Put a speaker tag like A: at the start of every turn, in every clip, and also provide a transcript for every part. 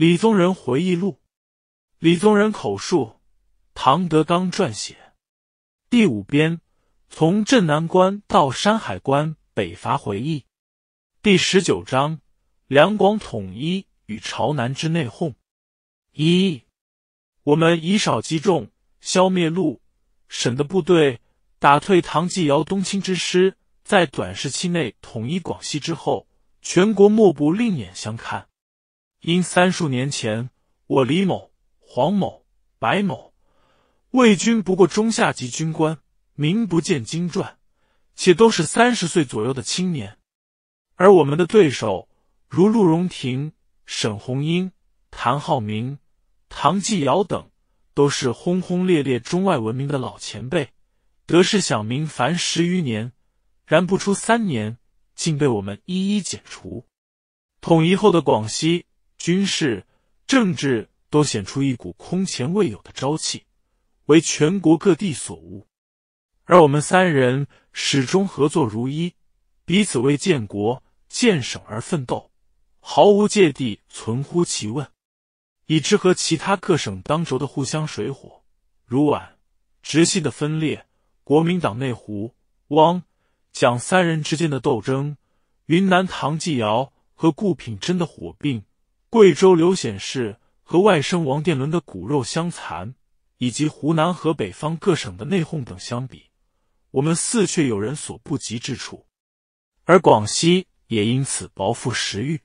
A: 《李宗仁回忆录》，李宗仁口述，唐德刚撰写。第五编：从镇南关到山海关北伐回忆，第十九章：两广统一与朝南之内讧。一，我们以少击众，消灭陆省的部队，打退唐继尧、东青之师，在短时期内统一广西之后，全国莫不另眼相看。因三数年前，我李某、黄某、白某，魏军不过中下级军官，名不见经传，且都是三十岁左右的青年；而我们的对手如陆荣廷、沈红英、谭浩明、唐继尧等，都是轰轰烈烈、中外闻名的老前辈，得势享名凡十余年，然不出三年，竟被我们一一剪除。统一后的广西。军事、政治都显出一股空前未有的朝气，为全国各地所无。而我们三人始终合作如一，彼此为建国、建省而奋斗，毫无芥蒂存乎其问，以致和其他各省当轴的互相水火，如皖直系的分裂，国民党内胡汪蒋三人之间的斗争，云南唐继尧和顾品真的火并。贵州刘显世和外甥王殿伦的骨肉相残，以及湖南和北方各省的内讧等相比，我们四却有人所不及之处，而广西也因此饱腹时欲。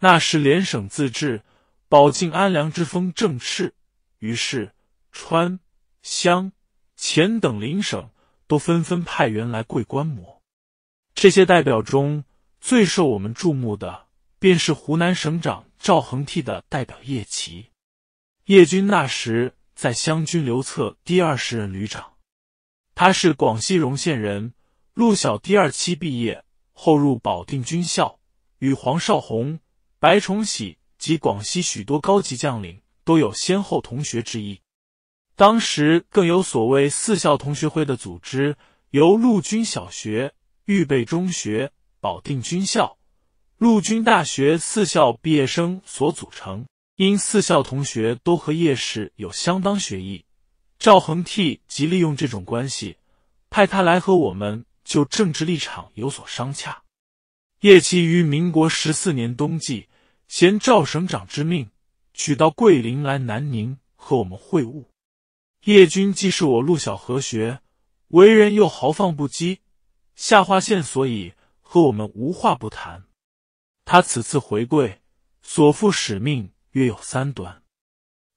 A: 那时连省自治、保境安良之风正炽，于是川、湘、黔等邻省都纷纷派员来贵观摩。这些代表中最受我们注目的。便是湖南省长赵恒惕的代表叶琪，叶军，那时在湘军刘策第二十任旅长。他是广西容县人，陆小第二期毕业后入保定军校，与黄绍宏、白崇禧及广西许多高级将领都有先后同学之意。当时更有所谓“四校同学会”的组织，由陆军小学、预备中学、保定军校。陆军大学四校毕业生所组成，因四校同学都和叶氏有相当学艺，赵恒惕即利用这种关系，派他来和我们就政治立场有所商洽。叶奇于民国十四年冬季，衔赵省长之命，取到桂林来南宁和我们会晤。叶君既是我陆小和学，为人又豪放不羁，下划线所以和我们无话不谈。他此次回归，所负使命约有三端。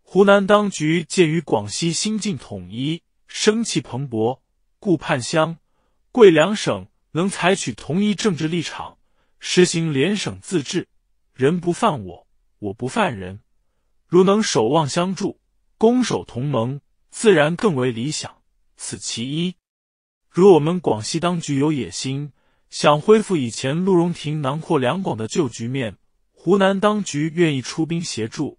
A: 湖南当局鉴于广西新近统一，生气蓬勃，故盼湘、桂两省能采取同一政治立场，实行联省自治，人不犯我，我不犯人。如能守望相助，攻守同盟，自然更为理想。此其一。如我们广西当局有野心。想恢复以前陆荣廷囊括两广的旧局面，湖南当局愿意出兵协助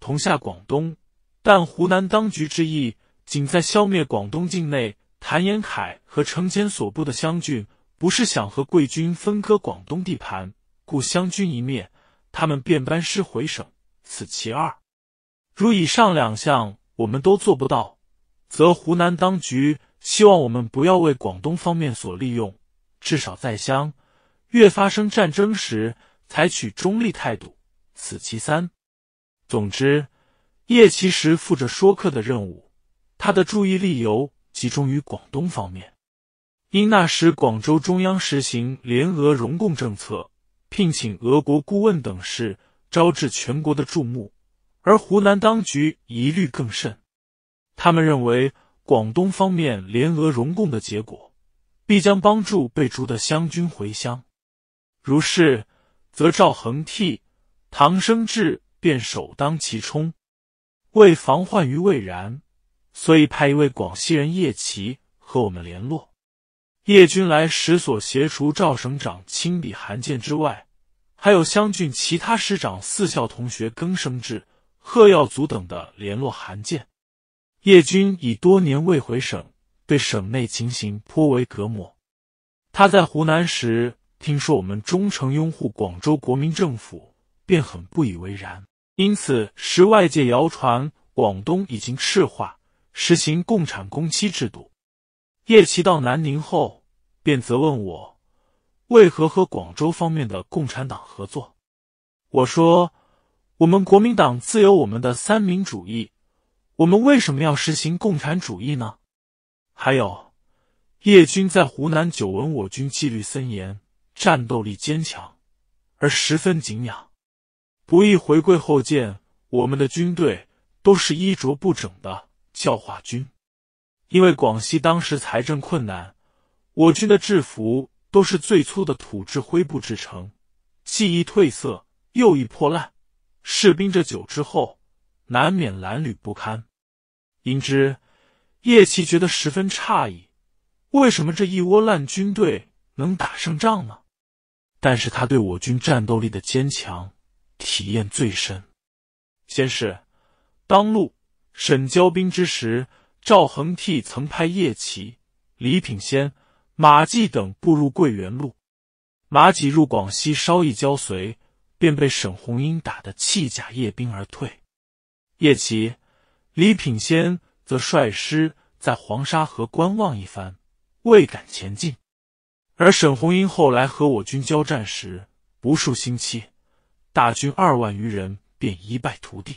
A: 同下广东，但湖南当局之意仅在消灭广东境内谭延闿和程潜所部的湘军，不是想和贵军分割广东地盘。故湘军一灭，他们便班师回省。此其二。如以上两项我们都做不到，则湖南当局希望我们不要为广东方面所利用。至少在湘越发生战争时，采取中立态度，此其三。总之，叶其实负着说客的任务，他的注意力由集中于广东方面。因那时广州中央实行联俄融共政策，聘请俄国顾问等事，招致全国的注目，而湖南当局疑虑更甚。他们认为广东方面联俄融共的结果。必将帮助被逐的湘军回乡。如是，则赵恒惕、唐生智便首当其冲。为防患于未然，所以派一位广西人叶奇和我们联络。叶军来时所携除赵省长亲笔函件之外，还有湘郡其他师长、四校同学、更生志、贺耀祖等的联络函件。叶军已多年未回省。对省内情形颇为隔膜。他在湖南时，听说我们忠诚拥护广州国民政府，便很不以为然。因此，时外界谣传广东已经赤化，实行共产工期制度。叶奇到南宁后，便责问我为何和广州方面的共产党合作。我说：“我们国民党自有我们的三民主义，我们为什么要实行共产主义呢？”还有，叶军在湖南久闻我军纪律森严，战斗力坚强，而十分敬仰。不易回归后见，我们的军队都是衣着不整的教化军，因为广西当时财政困难，我军的制服都是最粗的土制灰布制成，既易褪色又易破烂，士兵这久之后，难免褴褛不堪，因之。叶奇觉得十分诧异，为什么这一窝烂军队能打胜仗呢？但是他对我军战斗力的坚强体验最深。先是当路沈交兵之时，赵恒惕曾派叶奇、李品仙、马季等步入桂园路，马己入广西稍一交随，便被沈红英打得弃甲夜兵而退。叶奇、李品仙。则率师在黄沙河观望一番，未敢前进。而沈红英后来和我军交战时，不数星期，大军二万余人便一败涂地。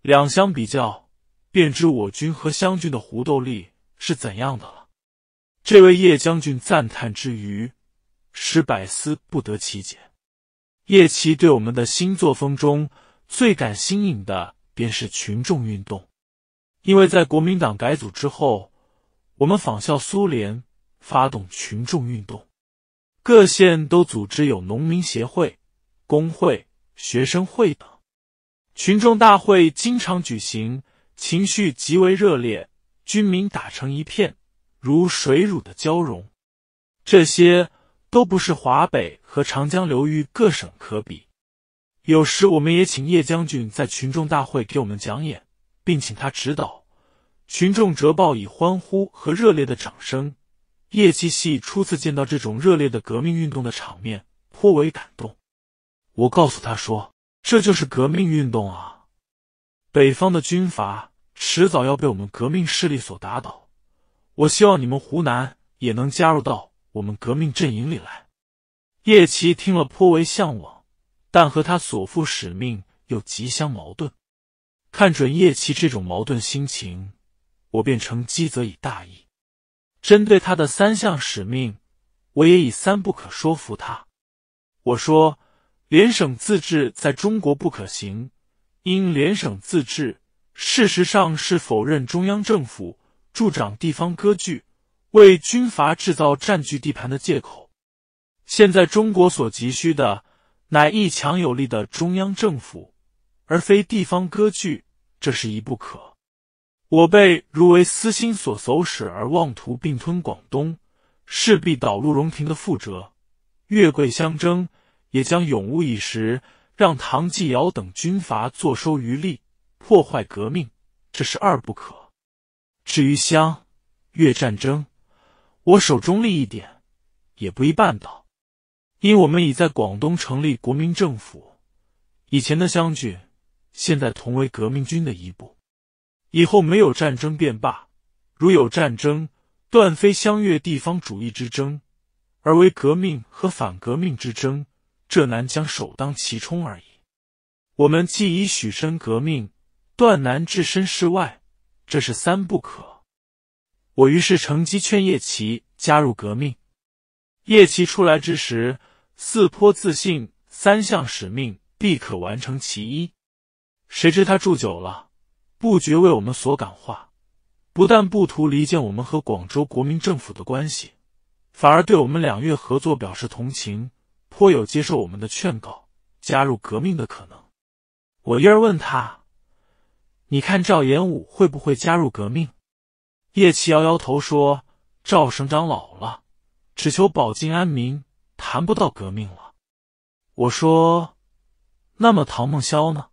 A: 两相比较，便知我军和湘军的胡斗力是怎样的了。这位叶将军赞叹之余，使百思不得其解。叶琪对我们的新作风中最感新颖的，便是群众运动。因为在国民党改组之后，我们仿效苏联，发动群众运动，各县都组织有农民协会、工会、学生会等，群众大会经常举行，情绪极为热烈，军民打成一片，如水乳的交融。这些都不是华北和长江流域各省可比。有时我们也请叶将军在群众大会给我们讲演。并请他指导，群众则报以欢呼和热烈的掌声。叶七系初次见到这种热烈的革命运动的场面，颇为感动。我告诉他说：“这就是革命运动啊！北方的军阀迟早要被我们革命势力所打倒。我希望你们湖南也能加入到我们革命阵营里来。”叶七听了颇为向往，但和他所负使命又极相矛盾。看准叶奇这种矛盾心情，我便乘机则以大义，针对他的三项使命，我也以三不可说服他。我说，联省自治在中国不可行，因联省自治事实上是否认中央政府，助长地方割据，为军阀制造占据地盘的借口。现在中国所急需的，乃一强有力的中央政府。而非地方割据，这是一不可。我辈如为私心所走使而妄图并吞广东，势必导陆荣廷的覆辙，越桂相争也将永无以时，让唐继尧等军阀坐收渔利，破坏革命，这是二不可。至于湘粤战争，我手中立一点，也不宜半岛，因我们已在广东成立国民政府，以前的湘军。现在同为革命军的一部，以后没有战争便罢，如有战争，断非湘粤地方主义之争，而为革命和反革命之争，浙南将首当其冲而已。我们既已许身革命，断难置身事外，这是三不可。我于是乘机劝叶奇加入革命。叶琪出来之时，四颇自信，三项使命必可完成其一。谁知他住久了，不觉为我们所感化，不但不图离间我们和广州国民政府的关系，反而对我们两月合作表示同情，颇有接受我们的劝告，加入革命的可能。我一儿问他：“你看赵延武会不会加入革命？”叶奇摇摇头说：“赵省长老了，只求保境安民，谈不到革命了。”我说：“那么唐梦潇呢？”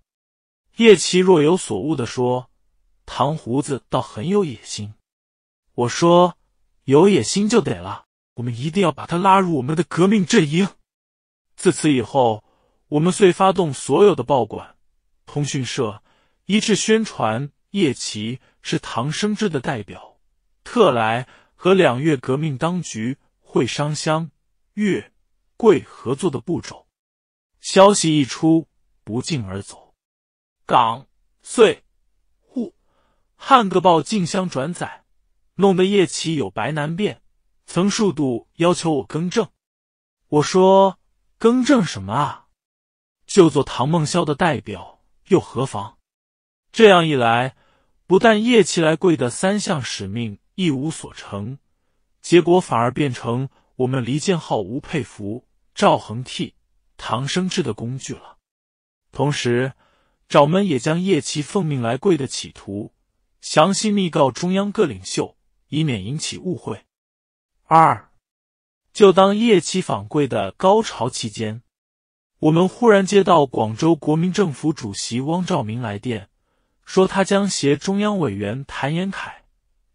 A: 叶奇若有所悟地说：“唐胡子倒很有野心。”我说：“有野心就得了，我们一定要把他拉入我们的革命阵营。”自此以后，我们遂发动所有的报馆、通讯社，一致宣传叶奇是唐生智的代表，特来和两月革命当局会商湘粤桂合作的步骤。消息一出，不胫而走。港、穗、沪汉各报竞相转载，弄得叶琪有白难辨，曾数度要求我更正。我说：“更正什么啊？就做唐梦潇的代表又何妨？这样一来，不但叶奇来贵的三项使命一无所成，结果反而变成我们离间号吴佩孚、赵恒惕、唐生智的工具了。同时。”掌门也将叶琪奉命来贵的企图详细密告中央各领袖，以免引起误会。二，就当叶琪访贵的高潮期间，我们忽然接到广州国民政府主席汪兆铭来电，说他将携中央委员谭延闿、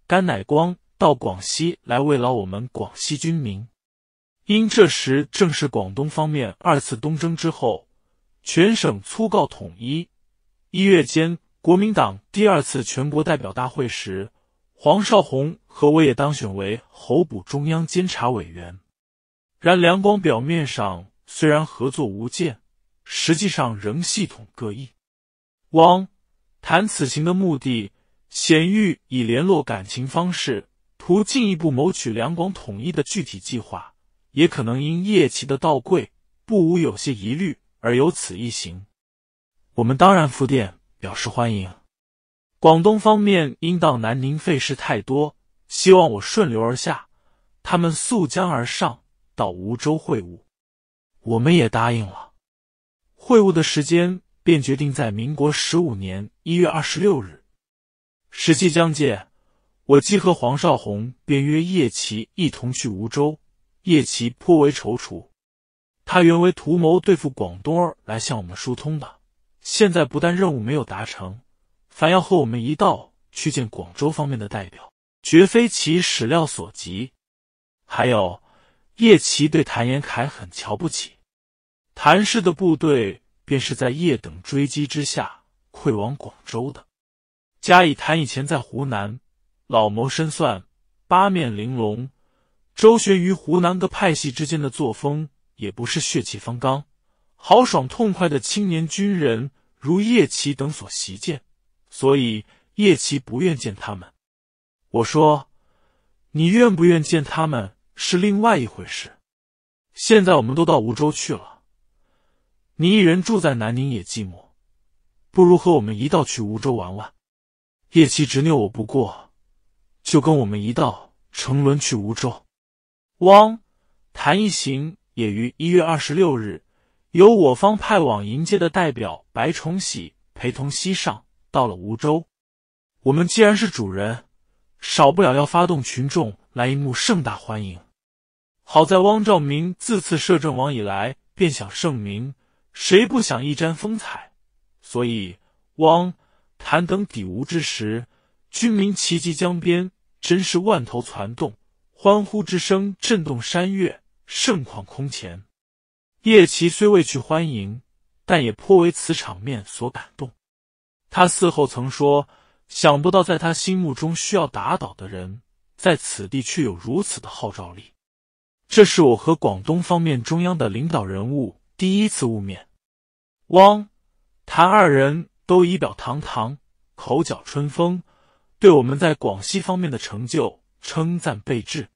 A: 甘乃光到广西来慰劳我们广西军民。因这时正是广东方面二次东征之后，全省粗告统一。一月间，国民党第二次全国代表大会时，黄绍竑和我也当选为候补中央监察委员。然两广表面上虽然合作无间，实际上仍系统各异。汪谈此行的目的，显欲以联络感情方式，图进一步谋取两广统一的具体计划，也可能因叶琪的倒贵，不无有些疑虑而有此一行。我们当然复电表示欢迎。广东方面因到南宁费事太多，希望我顺流而下，他们溯江而上到梧州会晤。我们也答应了。会晤的时间便决定在民国十五年一月二十六日，时际将届，我既和黄少红，便约叶琪一同去梧州。叶琪颇为踌躇，他原为图谋对付广东而来向我们疏通的。现在不但任务没有达成，反要和我们一道去见广州方面的代表，绝非其始料所及。还有，叶奇对谭延凯很瞧不起，谭氏的部队便是在叶等追击之下溃往广州的。加以谭以前在湖南老谋深算、八面玲珑，周旋于湖南各派系之间的作风，也不是血气方刚。豪爽痛快的青年军人，如叶奇等所习见，所以叶奇不愿见他们。我说：“你愿不愿见他们是另外一回事。”现在我们都到梧州去了，你一人住在南宁也寂寞，不如和我们一道去梧州玩玩。叶奇执拗，我不过就跟我们一道乘轮去梧州。汪谭一行也于一月二十六日。由我方派往迎接的代表白崇禧陪同西上，到了梧州。我们既然是主人，少不了要发动群众来一幕盛大欢迎。好在汪兆铭自次摄政王以来便想盛名，谁不想一沾风采？所以汪谭等抵吴之时，军民齐集江边，真是万头攒动，欢呼之声震动山岳，盛况空前。叶琪虽未去欢迎，但也颇为此场面所感动。他事后曾说：“想不到，在他心目中需要打倒的人，在此地却有如此的号召力。”这是我和广东方面中央的领导人物第一次晤面。汪、谭二人都仪表堂堂，口角春风，对我们在广西方面的成就称赞备至。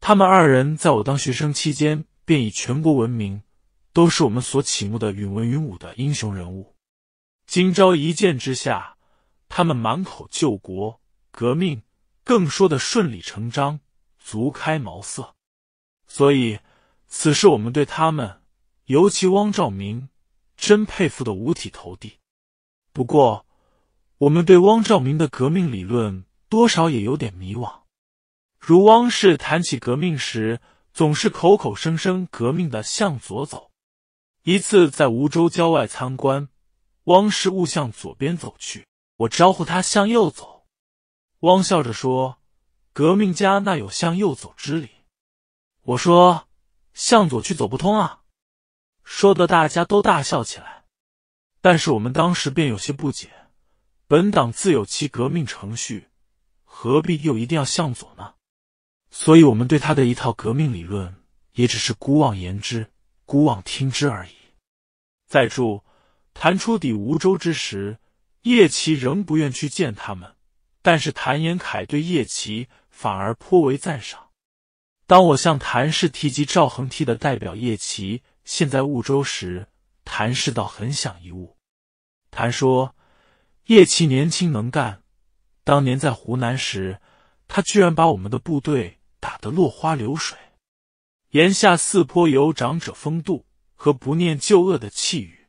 A: 他们二人在我当学生期间便以全国闻名。都是我们所启慕的允文允武的英雄人物。今朝一见之下，他们满口救国革命，更说的顺理成章，足开茅塞。所以此事我们对他们，尤其汪兆铭，真佩服的五体投地。不过，我们对汪兆铭的革命理论，多少也有点迷惘。如汪氏谈起革命时，总是口口声声革命的向左走。一次在梧州郊外参观，汪氏误向左边走去，我招呼他向右走。汪笑着说：“革命家那有向右走之理？”我说：“向左去走不通啊！”说的大家都大笑起来。但是我们当时便有些不解：本党自有其革命程序，何必又一定要向左呢？所以我们对他的一套革命理论，也只是姑妄言之。孤妄听之而已。再注：谭出抵梧州之时，叶琪仍不愿去见他们，但是谭延凯对叶琪反而颇为赞赏。当我向谭氏提及赵恒惕的代表叶琪现在梧州时，谭氏倒很想一晤。谭说：“叶琪年轻能干，当年在湖南时，他居然把我们的部队打得落花流水。”言下似颇有长者风度和不念旧恶的气宇。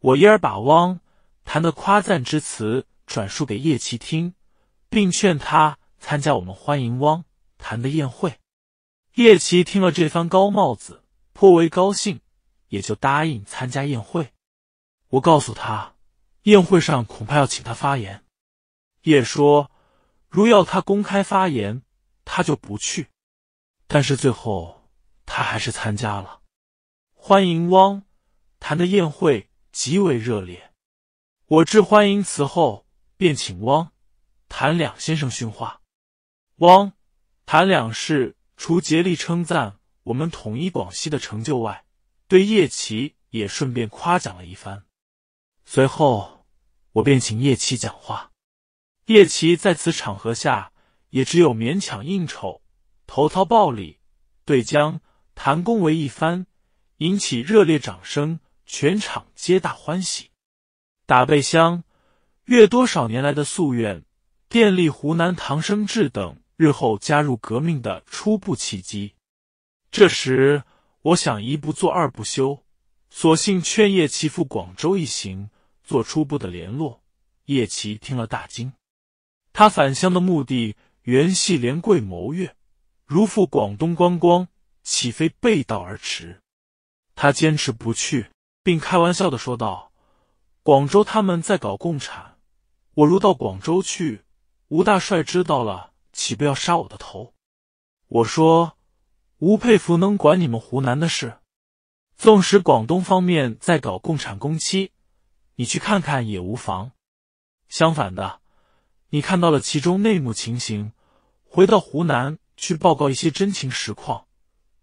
A: 我因而把汪谈的夸赞之词转述给叶奇听，并劝他参加我们欢迎汪谈的宴会。叶奇听了这番高帽子，颇为高兴，也就答应参加宴会。我告诉他，宴会上恐怕要请他发言。叶说，如要他公开发言，他就不去。但是最后。他还是参加了，欢迎汪谈的宴会极为热烈。我致欢迎词后，便请汪谈两先生训话。汪谈两事，除竭力称赞我们统一广西的成就外，对叶琪也顺便夸奖了一番。随后，我便请叶琪讲话。叶琪在此场合下也只有勉强应酬，投桃报李，对江。谭公为一番，引起热烈掌声，全场皆大欢喜。打背香，越多少年来的夙愿，电力湖南唐生智等日后加入革命的初步契机。这时，我想一不做二不休，索性劝叶奇赴广州一行，做初步的联络。叶奇听了大惊，他返乡的目的原系连贵谋略，如赴广东观光。岂非背道而驰？他坚持不去，并开玩笑的说道：“广州他们在搞共产，我如到广州去，吴大帅知道了，岂不要杀我的头？”我说：“吴佩孚能管你们湖南的事？纵使广东方面在搞共产工期，你去看看也无妨。相反的，你看到了其中内幕情形，回到湖南去报告一些真情实况。”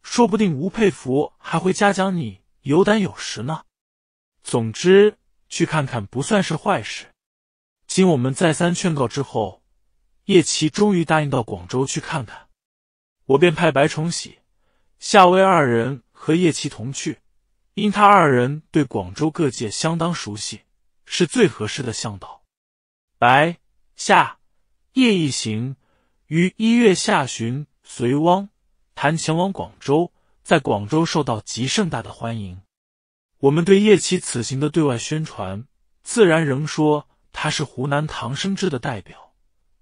A: 说不定吴佩孚还会嘉奖你有胆有识呢。总之，去看看不算是坏事。经我们再三劝告之后，叶琪终于答应到广州去看看。我便派白崇禧、夏威二人和叶琪同去，因他二人对广州各界相当熟悉，是最合适的向导。白、夏、叶一行于一月下旬随汪。谭前往广州，在广州受到极盛大的欢迎。我们对叶琪此行的对外宣传，自然仍说他是湖南唐生智的代表，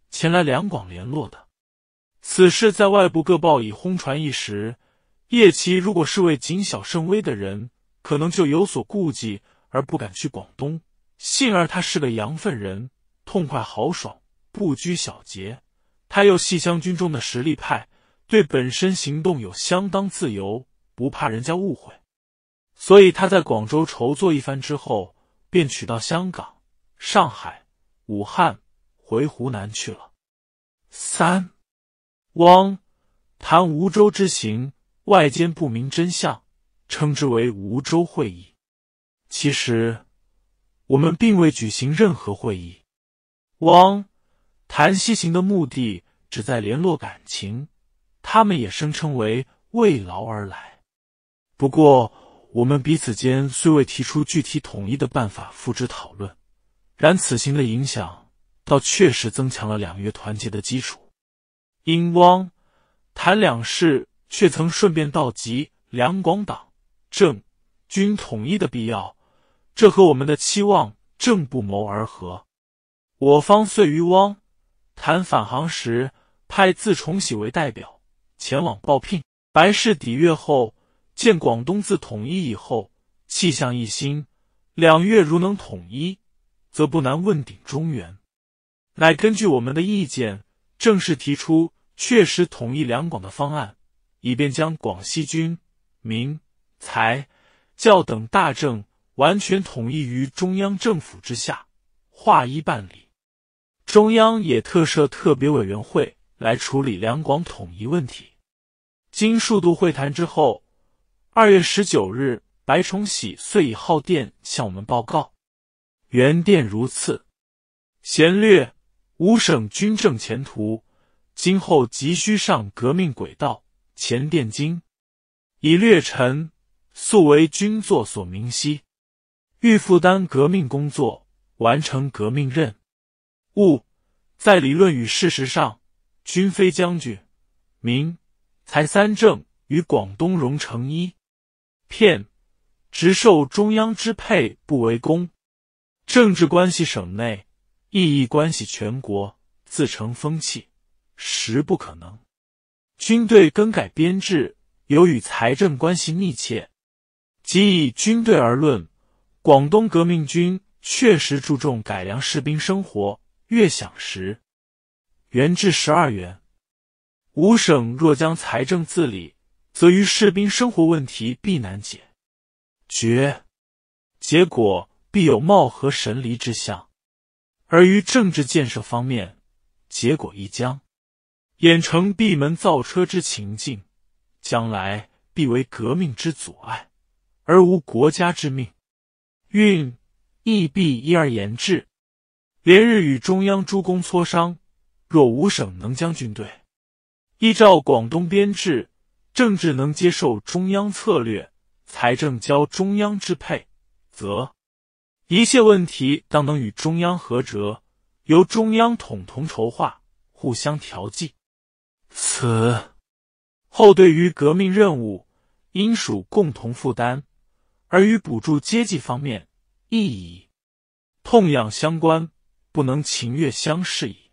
A: 前来两广联络的。此事在外部各报已轰传一时。叶琪如果是位谨小慎微的人，可能就有所顾忌而不敢去广东。幸而他是个洋粪人，痛快豪爽，不拘小节。他又系湘军中的实力派。对本身行动有相当自由，不怕人家误会，所以他在广州筹措一番之后，便取到香港、上海、武汉，回湖南去了。三汪谈梧州之行，外间不明真相，称之为梧州会议。其实我们并未举行任何会议。汪谈西行的目的，只在联络感情。他们也声称为慰劳而来，不过我们彼此间虽未提出具体统一的办法，付之讨论。然此行的影响，倒确实增强了两粤团结的基础。因汪谈两事，却曾顺便到及两广党政军统一的必要，这和我们的期望正不谋而合。我方遂于汪谈返航时，派自崇禧为代表。前往报聘。白氏抵粤后，见广东自统一以后气象一新，两粤如能统一，则不难问鼎中原。乃根据我们的意见，正式提出确实统一两广的方案，以便将广西军、民、财、教等大政完全统一于中央政府之下，划一办理。中央也特设特别委员会来处理两广统一问题。经数度会谈之后，二月十九日，白崇禧遂以号电向我们报告，原电如次：贤略，吾省军政前途，今后急需上革命轨道。前电经以略臣，素为军座所明晰，欲负担革命工作，完成革命任务，在理论与事实上，军非将军明。才三政与广东融成一片，直受中央支配不为公。政治关系省内，意义关系全国，自成风气实不可能。军队更改编制，有与财政关系密切。即以军队而论，广东革命军确实注重改良士兵生活，月饷十元至十二元。五省若将财政自理，则于士兵生活问题必难解决，结果必有貌合神离之象；而于政治建设方面，结果亦将演成闭门造车之情境，将来必为革命之阻碍，而无国家之命运亦必一而言之。连日与中央诸公磋商，若五省能将军队。依照广东编制，政治能接受中央策略，财政交中央支配，则一切问题当能与中央合辙，由中央统同筹划，互相调剂。此后对于革命任务，应属共同负担，而与补助接济方面意义痛痒相关，不能情愿相视矣。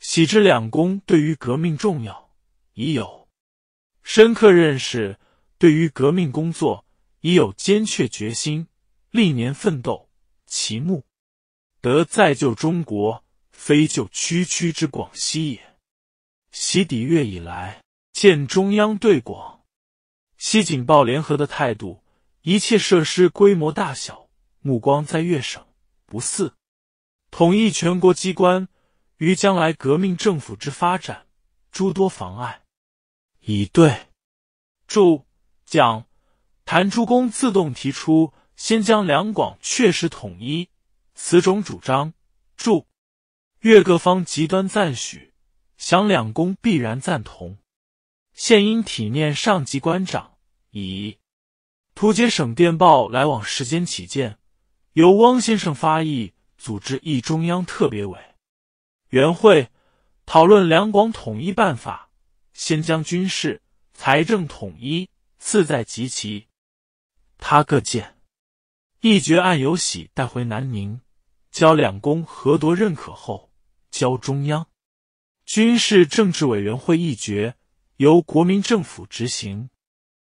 A: 喜之两公对于革命重要。已有深刻认识，对于革命工作已有坚决决心。历年奋斗其目的，再救中国，非救区区之广西也。习抵月以来，见中央对广西警报联合的态度，一切设施规模大小，目光在粤省，不似统一全国机关于将来革命政府之发展诸多妨碍。以对，注讲谭诸公自动提出先将两广确实统一，此种主张，注越各方极端赞许，想两公必然赞同。现因体念上级官长，以图解省电报来往时间起见，由汪先生发议组织一中央特别委员会，讨论两广统一办法。先将军事、财政统一，次在集齐他各见一决案由喜带回南宁，交两公合夺认可后，交中央军事政治委员会一决，由国民政府执行。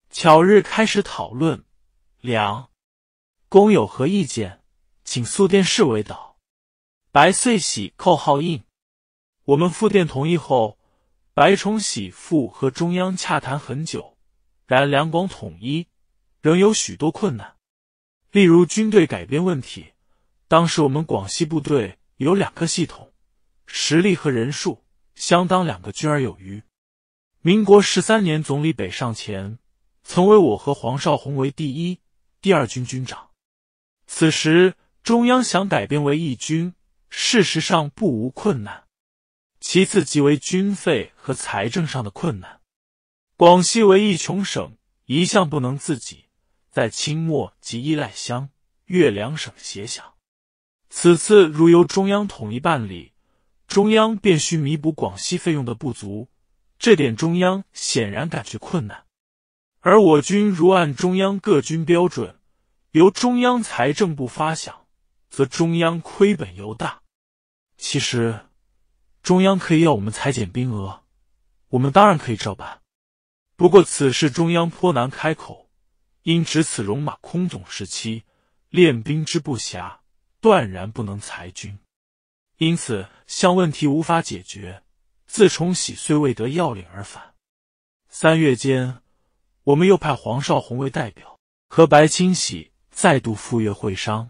A: 巧日开始讨论，两公有何意见，请速电视为导。白遂喜扣号印，我们复电同意后。白崇禧复和中央洽谈很久，然两广统一仍有许多困难，例如军队改编问题。当时我们广西部队有两个系统，实力和人数相当，两个军而有余。民国十三年总理北上前，曾为我和黄绍竑为第一、第二军军长。此时中央想改编为一军，事实上不无困难。其次，即为军费和财政上的困难。广西为一穷省，一向不能自己，在清末即依赖湘、粤两省协饷。此次如由中央统一办理，中央便需弥补广西费用的不足，这点中央显然感觉困难。而我军如按中央各军标准，由中央财政部发饷，则中央亏本尤大。其实。中央可以要我们裁减兵额，我们当然可以照办。不过此事中央颇难开口，因值此戎马空总时期，练兵之不暇，断然不能裁军。因此，向问题无法解决。自重喜虽未得要领而返，三月间，我们又派黄绍红为代表和白清喜再度赴粤会商，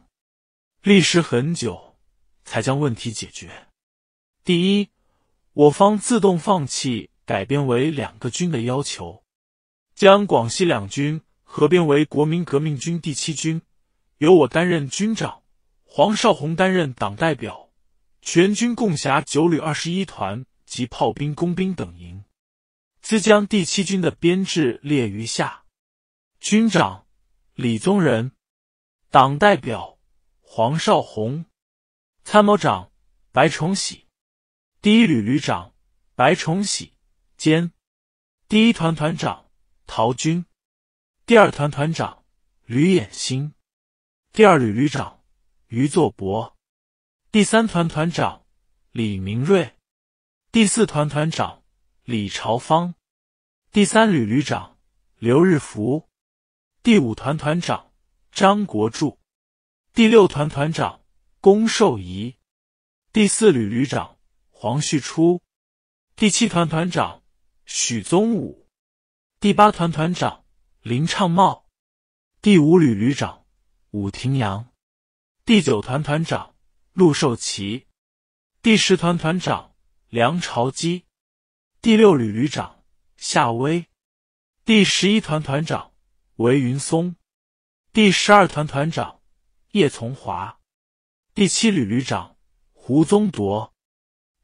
A: 历时很久，才将问题解决。第一，我方自动放弃改编为两个军的要求，将广西两军合编为国民革命军第七军，由我担任军长，黄绍宏担任党代表，全军共辖九旅二十一团及炮兵、工兵等营。自将第七军的编制列于下：军长李宗仁，党代表黄绍宏，参谋长白崇禧。第一旅旅长白崇禧，兼第一团团长陶钧，第二团团长吕演新，第二旅旅长余作伯，第三团团长李明瑞，第四团团长李朝芳，第三旅旅长刘日福，第五团团长张国柱，第六团团长龚寿仪，第四旅旅长。黄旭初，第七团团长许宗武，第八团团长林畅茂，第五旅旅长武廷阳，第九团团长陆寿奇，第十团团长梁朝基，第六旅旅长夏威，第十一团团长韦云松，第十二团团长叶从华，第七旅旅长胡宗铎。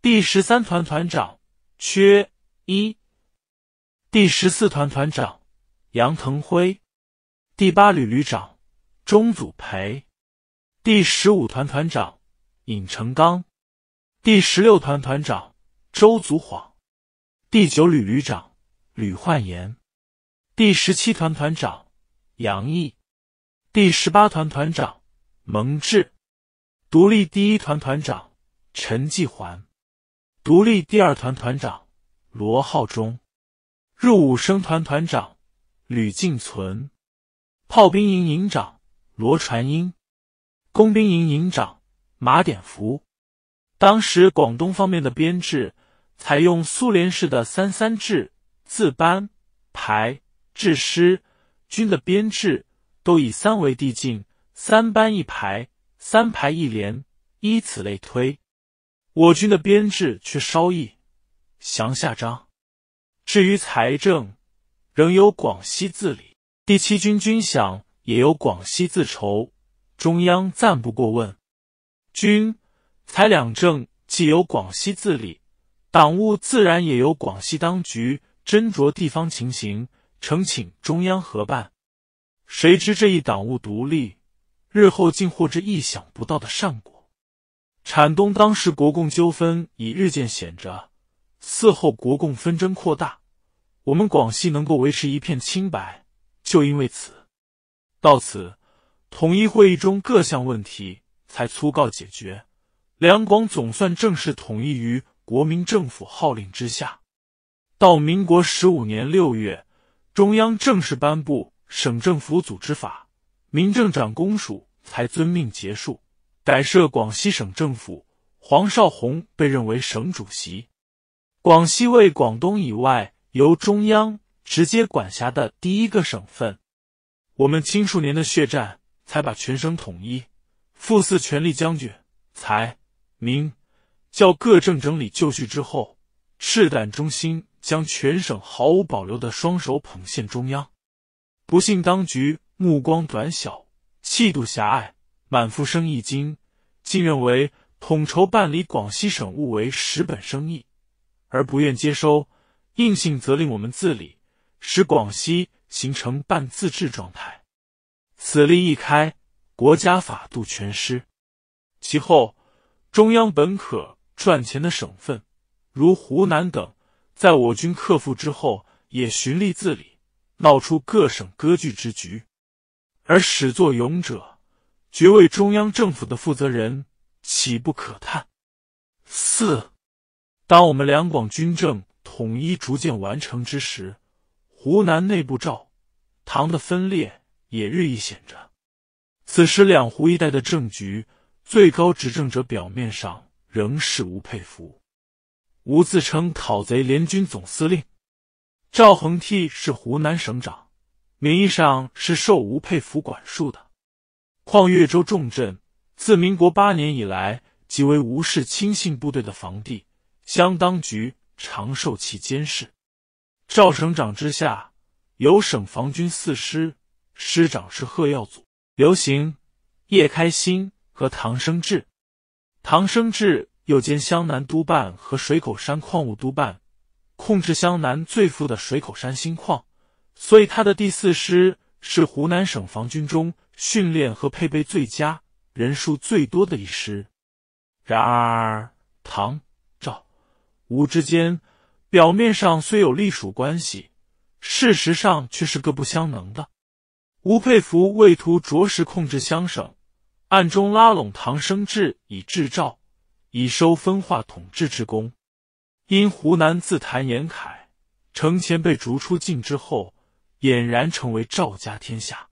A: 第十三团团长缺一，第十四团团长杨腾辉，第八旅旅长钟祖培，第十五团团长尹成刚，第十六团团长周祖晃，第九旅旅长吕焕炎，第十七团团长杨毅，第十八团团长蒙志，独立第一团团长陈继环。独立第二团团长罗浩忠，入伍生团团长吕敬存，炮兵营营长罗传英，工兵营营长马典福。当时广东方面的编制采用苏联式的三三制，自班排制师军的编制都以三为递进，三班一排，三排一连，依此类推。我军的编制却稍异，详下章。至于财政，仍由广西自理；第七军军饷也由广西自筹，中央暂不过问。军、财两政既由广西自理，党务自然也由广西当局斟酌地方情形，呈请中央核办。谁知这一党务独立，日后竟获着意想不到的善果。产东当时国共纠纷已日渐显着，嗣后国共纷争扩大，我们广西能够维持一片清白，就因为此。到此，统一会议中各项问题才粗告解决，两广总算正式统一于国民政府号令之下。到民国十五年六月，中央正式颁布《省政府组织法》，民政长公署才遵命结束。改设广西省政府，黄绍竑被认为省主席。广西为广东以外由中央直接管辖的第一个省份。我们青数年的血战，才把全省统一。副四权力将军才明，叫各政整理就绪之后，赤胆忠心将全省毫无保留的双手捧献中央。不幸当局目光短小，气度狭隘。满腹生意经，竟认为统筹办理广西省务为十本生意，而不愿接收；硬性责令我们自理，使广西形成半自治状态。此例一开，国家法度全失。其后，中央本可赚钱的省份，如湖南等，在我军克复之后，也循例自理，闹出各省割据之局，而始作俑者。爵位中央政府的负责人岂不可叹？四，当我们两广军政统一逐渐完成之时，湖南内部赵唐的分裂也日益显着。此时两湖一带的政局，最高执政者表面上仍是吴佩孚，吴自称讨贼联军总司令，赵恒惕是湖南省长，名义上是受吴佩孚管束的。况岳州重镇，自民国八年以来，即为吴氏亲信部队的防地，相当局常受其监视。赵省长之下有省防军四师，师长是贺耀祖、刘行、叶开新和唐生智。唐生智又兼湘南督办和水口山矿物督办，控制湘南最富的水口山新矿，所以他的第四师是湖南省防军中。训练和配备最佳、人数最多的一师。然而，唐、赵、吴之间表面上虽有隶属关系，事实上却是各不相能的。吴佩孚为图着实控制湘省，暗中拉拢唐生智以制赵，以收分化统治之功。因湖南自谭延闿、程潜被逐出境之后，俨然成为赵家天下。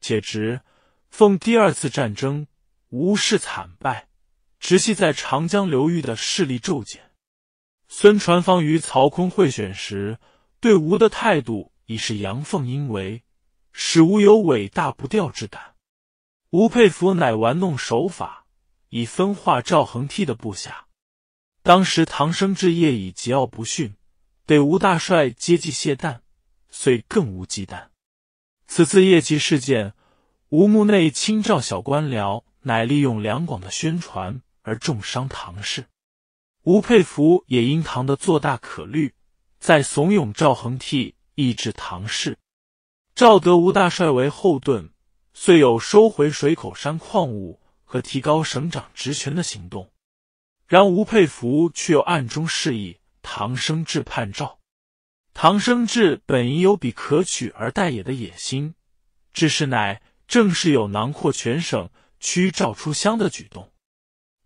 A: 且直奉第二次战争吴氏惨败，直系在长江流域的势力骤减。孙传芳于曹锟贿选时，对吴的态度已是阳奉阴违，使吴有伟大不掉之感。吴佩孚乃玩弄手法，以分化赵恒惕的部下。当时唐生智业已桀骜不驯，得吴大帅接济懈怠，遂更无忌惮。此次夜袭事件，吴穆内亲赵小官僚乃利用两广的宣传而重伤唐氏。吴佩孚也因唐的做大可虑，在怂恿赵恒惕抑制唐氏。赵德吴大帅为后盾，遂有收回水口山矿物和提高省长职权的行动。然吴佩孚却又暗中示意唐生智叛赵。唐生智本已有比可取而代也的野心，只是乃正是有囊括全省、驱赵出湘的举动。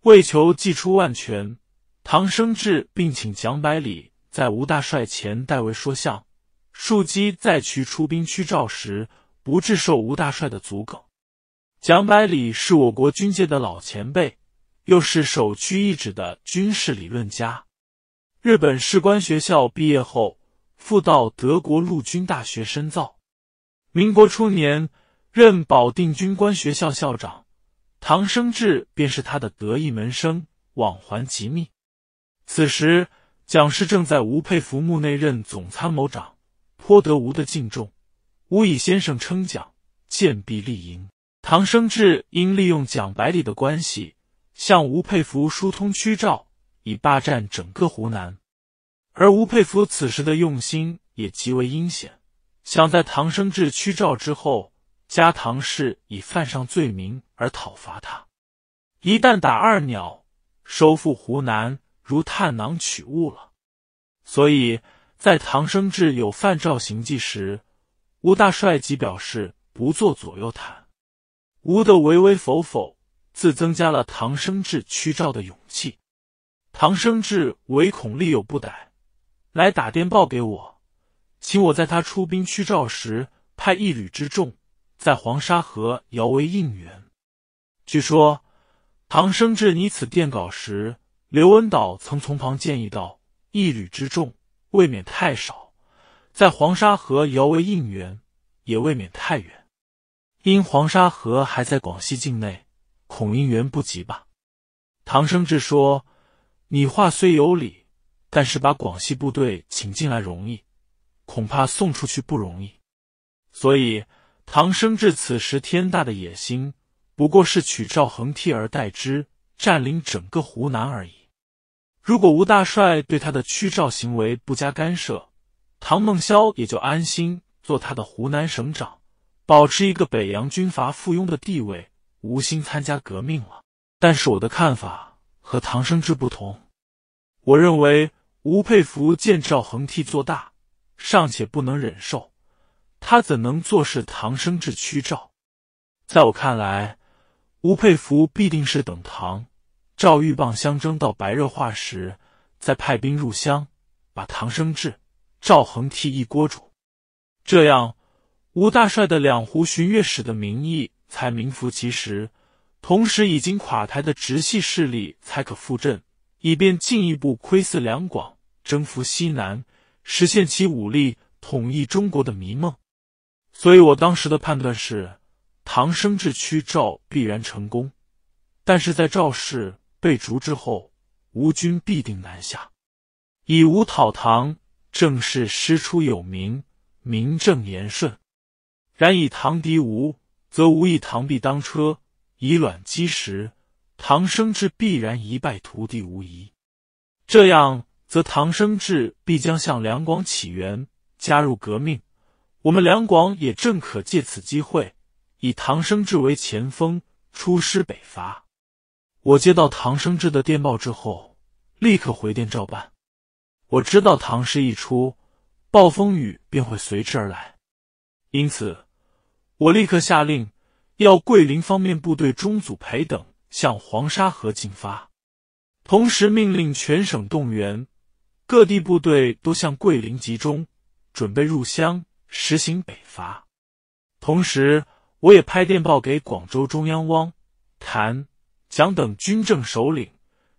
A: 为求计出万全，唐生智并请蒋百里在吴大帅前代为说相，庶几在驱出兵驱赵时，不致受吴大帅的阻梗。蒋百里是我国军界的老前辈，又是首屈一指的军事理论家。日本士官学校毕业后。赴到德国陆军大学深造，民国初年任保定军官学校校长，唐生智便是他的得意门生，往还极密。此时，蒋氏正在吴佩孚墓内任总参谋长，颇得吴的敬重，吴以先生称蒋，见必立营。唐生智因利用蒋百里的关系，向吴佩孚疏通曲照，以霸占整个湖南。而吴佩孚此时的用心也极为阴险，想在唐生智屈照之后，加唐氏以犯上罪名而讨伐他。一旦打二鸟，收复湖南如探囊取物了。所以，在唐生智有犯照行迹时，吴大帅即表示不做左右袒。吴的唯唯否否，自增加了唐生智屈照的勇气。唐生智唯恐力有不逮。来打电报给我，请我在他出兵驱赵时，派一旅之众在黄沙河摇为应援。据说唐生智拟此电稿时，刘文岛曾从旁建议道：“一旅之众未免太少，在黄沙河摇为应援也未免太远，因黄沙河还在广西境内，恐应援不及吧。”唐生智说：“你话虽有理。”但是把广西部队请进来容易，恐怕送出去不容易。所以，唐生智此时天大的野心不过是取赵恒替而代之，占领整个湖南而已。如果吴大帅对他的驱赵行为不加干涉，唐梦霄也就安心做他的湖南省长，保持一个北洋军阀附庸的地位，无心参加革命了。但是我的看法和唐生智不同，我认为。吴佩孚见赵恒惕做大，尚且不能忍受，他怎能坐视唐生智屈赵？在我看来，吴佩孚必定是等唐、赵鹬蚌相争到白热化时，再派兵入湘，把唐生智、赵恒惕一锅煮。这样，吴大帅的两湖巡阅使的名义才名副其实，同时已经垮台的直系势力才可复振。以便进一步窥伺两广，征服西南，实现其武力统一中国的迷梦。所以，我当时的判断是，唐生智驱赵必然成功，但是在赵氏被逐之后，吴军必定南下，以吴讨唐，正是师出有名，名正言顺。然以唐敌吴，则无以唐璧当车，以卵击石。唐生智必然一败涂地无疑，这样则唐生智必将向两广起源加入革命，我们两广也正可借此机会以唐生智为前锋出师北伐。我接到唐生智的电报之后，立刻回电照办。我知道唐事一出，暴风雨便会随之而来，因此我立刻下令要桂林方面部队中组培等。向黄沙河进发，同时命令全省动员，各地部队都向桂林集中，准备入湘实行北伐。同时，我也拍电报给广州中央汪、谭、蒋等军政首领，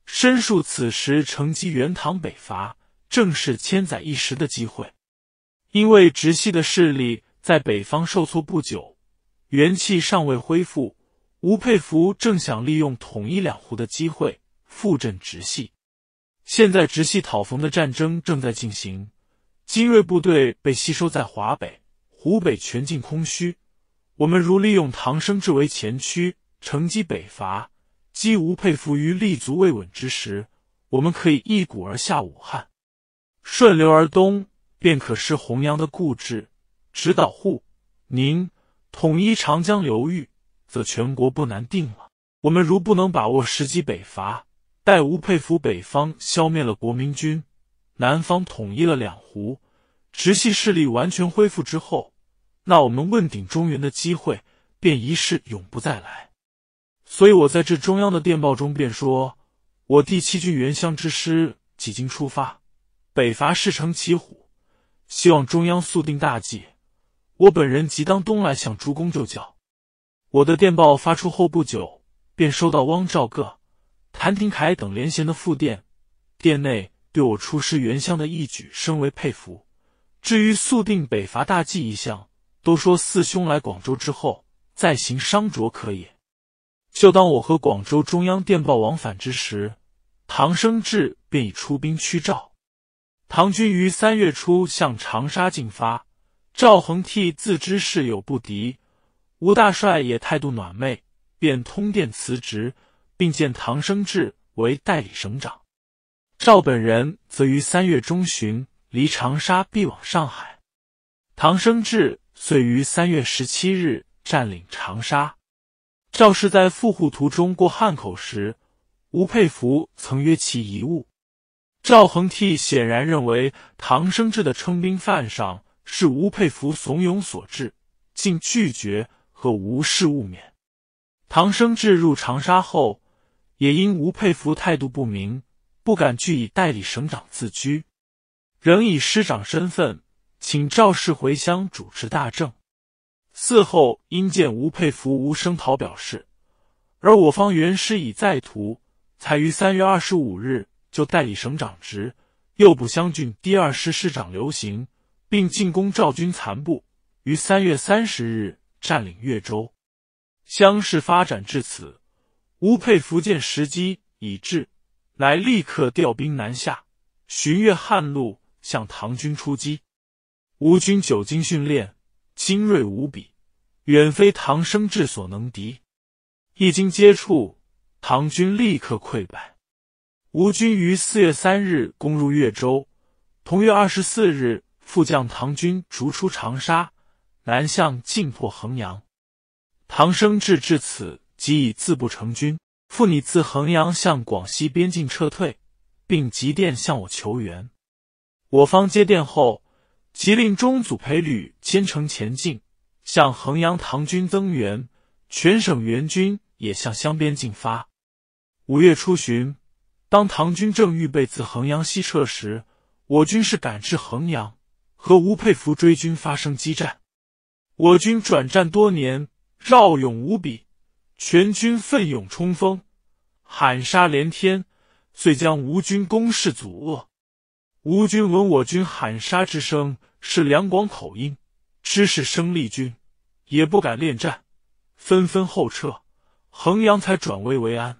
A: 申述此时乘机援唐北伐，正是千载一时的机会，因为直系的势力在北方受挫不久，元气尚未恢复。吴佩孚正想利用统一两湖的机会复振直系，现在直系讨冯的战争正在进行，精锐部队被吸收在华北、湖北，全境空虚。我们如利用唐生智为前驱，乘机北伐，击吴佩孚于立足未稳之时，我们可以一鼓而下武汉，顺流而东，便可失洪洋的固执、直捣沪宁，统一长江流域。则全国不难定了。我们如不能把握时机北伐，待吴佩孚北方消灭了国民军，南方统一了两湖，直系势力完全恢复之后，那我们问鼎中原的机会便一世永不再来。所以我在致中央的电报中便说：“我第七军援湘之师几经出发，北伐势成骑虎，希望中央速定大计。我本人即当东来向诸公就教。”我的电报发出后不久，便收到汪兆个、谭廷凯等联衔的复电，殿内对我出师援湘的一举深为佩服。至于速定北伐大计一项，都说四兄来广州之后再行商酌可也。就当我和广州中央电报往返之时，唐生智便已出兵驱赵，唐军于三月初向长沙进发，赵恒惕自知事有不敌。吴大帅也态度暖昧，便通电辞职，并见唐生智为代理省长。赵本人则于三月中旬离长沙，必往上海。唐生智遂于三月十七日占领长沙。赵氏在赴沪途中过汉口时，吴佩孚曾约其一晤。赵恒惕显然认为唐生智的称兵犯上是吴佩孚怂恿所致，竟拒绝。和无事勿免。唐生智入长沙后，也因吴佩孚态度不明，不敢据以代理省长自居，仍以师长身份请赵氏回乡主持大政。嗣后因见吴佩孚无声讨表示，而我方原师已在途，才于三月二十五日就代理省长职，诱捕湘军第二师师长刘行，并进攻赵军残部，于三月三十日。占领越州，相势发展至此，吴佩孚见时机已至，乃立刻调兵南下，寻越汉路向唐军出击。吴军久经训练，精锐无比，远非唐生智所能敌。一经接触，唐军立刻溃败。吴军于四月三日攻入越州，同月二十四日，副将唐军逐出长沙。南向进破衡阳，唐生智至此即已自不成军，赴你自衡阳向广西边境撤退，并急电向我求援。我方接电后，即令中组裴旅兼程前进，向衡阳唐军增援。全省援军也向湘边进发。五月初旬，当唐军正预备自衡阳西撤时，我军是赶至衡阳，和吴佩孚追军发生激战。我军转战多年，绕勇无比，全军奋勇冲锋，喊杀连天，遂将吴军攻势阻遏。吴军闻我军喊杀之声是两广口音，知是生力军，也不敢恋战，纷纷后撤，衡阳才转危为安。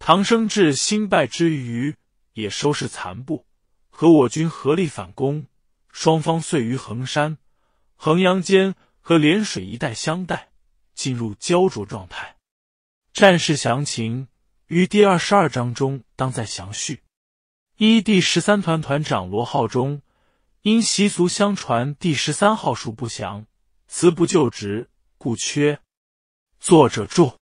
A: 唐生智兴败之余，也收拾残部，和我军合力反攻，双方遂于衡山、衡阳间。和涟水一带相待，进入胶着状态。战事详情于第二十二章中当再详叙。一第十三团团长罗浩中，因习俗相传第十三号数不详，辞不就职，故缺。作者注。